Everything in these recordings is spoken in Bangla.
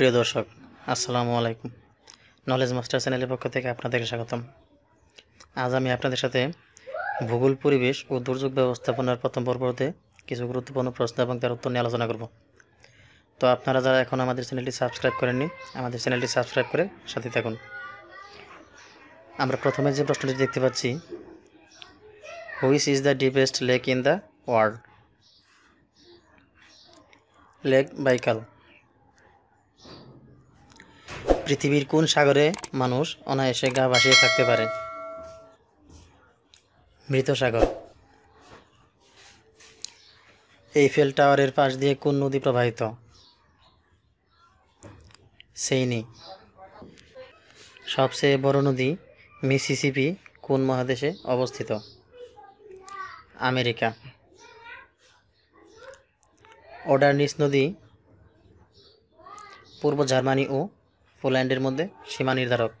প্রিয় দর্শক আসসালামু আলাইকুম নলেজ মাস্টার চ্যানেলের পক্ষ থেকে আপনাদের স্বাগতম আজ আমি আপনাদের সাথে ভূগোল পরিবেশ ও দুর্যোগ ব্যবস্থাপনার প্রথম পর্বতে কিছু গুরুত্বপূর্ণ প্রশ্ন এবং তার উত্তর নিয়ে আলোচনা করব তো আপনারা যারা এখন আমাদের চ্যানেলটি সাবস্ক্রাইব করেননি আমাদের চ্যানেলটি সাবস্ক্রাইব করে সাথে থাকুন আমরা প্রথমে যে প্রশ্নটি দেখতে পাচ্ছি which is the deepest lake in the world lake Baikal পৃথিবীর কোন সাগরে মানুষ অনায়াসে গা ভাসিয়ে থাকতে পারে মৃত সাগর এইফেল টাওয়ারের পাশ দিয়ে কোন নদী প্রবাহিত সেইনি সবচেয়ে বড় নদী মিসিসিপি কোন মহাদেশে অবস্থিত আমেরিকা ওডারনিস নদী পূর্ব জার্মানি ও পোল্যান্ডের মধ্যে সীমা নির্ধারক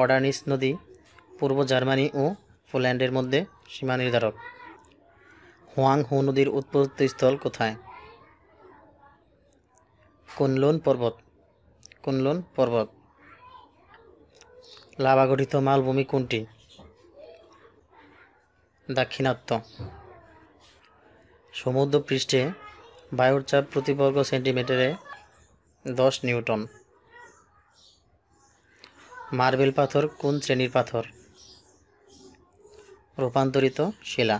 অর্ডানিস নদী পূর্ব জার্মানি ও পোল্যান্ডের মধ্যে সীমা নির্ধারক হোয়াং হু নদীর উৎপত্তিস্থল কোথায় কুনলুন পর্বত কুনলুন পর্বত লাভা গঠিত মালভূমি কোনটি দাক্ষিণাত্য সমুদ্র পৃষ্ঠে বায়ুর চাপ প্রতি বর্গ সেন্টিমিটারে দশ নিউটন মার্বেল পাথর কোন শ্রেণীর পাথর রূপান্তরিত শিলা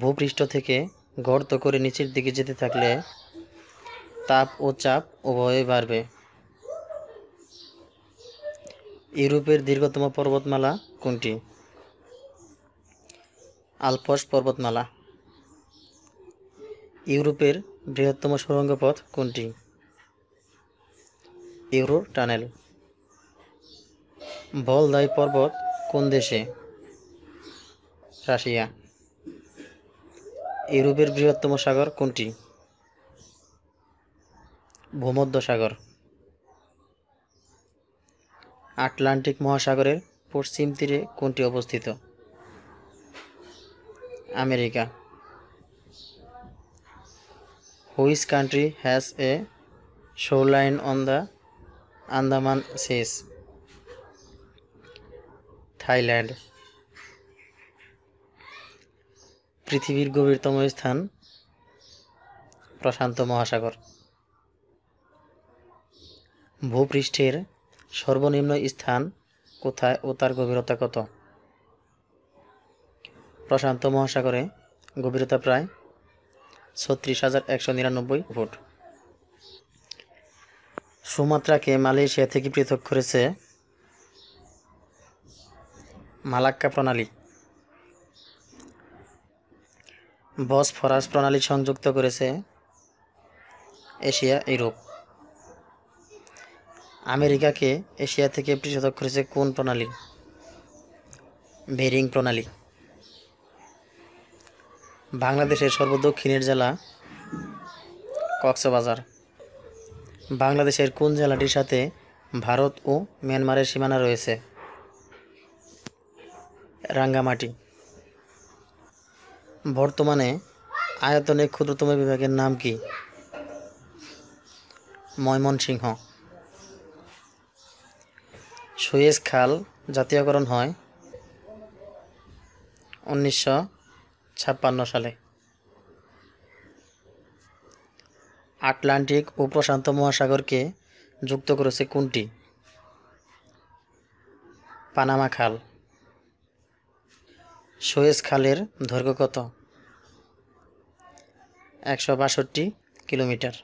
ভূপৃষ্ঠ থেকে গর্ত করে নিচের দিকে যেতে থাকলে তাপ ও চাপ উভয়ই বাড়বে ইউরোপের দীর্ঘতম পর্বতমালা কোনটি আলপস পর্বতমালা ইউরোপের বৃহত্তম সুড়ঙ্গ পথ কোনটি ইউরো টানেল বলদাই পর্বত কোন দেশে রাশিয়া ইউরোপের বৃহত্তম সাগর কোনটি ভূমধ্য সাগর আটলান্টিক মহাসাগরের পশ্চিম তীরে কোনটি অবস্থিত America which country has a line on the Andaman seas Thailand পৃথিবীর গভীরতম স্থান প্রশান্ত মহাসাগর ভূপৃষ্ঠের সর্বনিম্ন স্থান কোথায় ও তার গভীরতা কত প্রশান্ত মহাসাগরে গভীরতা প্রায় ছত্রিশ হাজার একশো নিরানব্বই ফুট সুমাত্রাকে মালয়েশিয়া থেকে পৃথক করেছে মালাক্কা প্রণালী বস ফরাস প্রণালী সংযুক্ত করেছে এশিয়া ইউরোপ আমেরিকাকে এশিয়া থেকে পৃথক করেছে কোন প্রণালী ভেরিং প্রণালী বাংলাদেশের সর্বদক্ষিণের জেলা কক্সবাজার বাংলাদেশের কোন জেলাটির সাথে ভারত ও মিয়ানমারের সীমানা রয়েছে রাঙ্গামাটি বর্তমানে আয়তনে ক্ষুদ্রতম বিভাগের নাম কি ময়মনসিংহ সুয়েজ খাল জাতীয়করণ হয় উনিশশো ছাপ্পান্ন সালে আটলান্টিক ও প্রশান্ত মহাসাগরকে যুক্ত করেছে কোনটি পানামা খাল সোয়েজ খালের দৈর্ঘ্য কত একশো বাষট্টি কিলোমিটার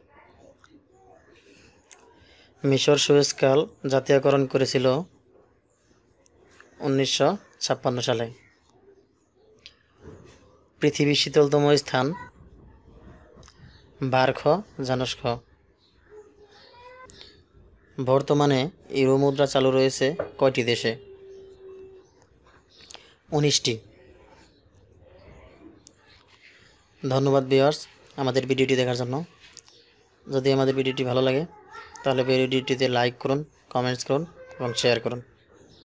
মিশর সুয়েজ খাল জাতীয়করণ করেছিল উনিশশো ছাপ্পান্ন সালে পৃথিবীর শীতলতম স্থান বারখ জানস্ক বর্তমানে ইউরো মুদ্রা চালু রয়েছে কয়টি দেশে উনিশটি ধন্যবাদ ভিওয়ার্স আমাদের ভিডিওটি দেখার জন্য যদি আমাদের ভিডিওটি ভালো লাগে তাহলে ভিডিওটিতে লাইক করুন কমেন্টস করুন এবং শেয়ার করুন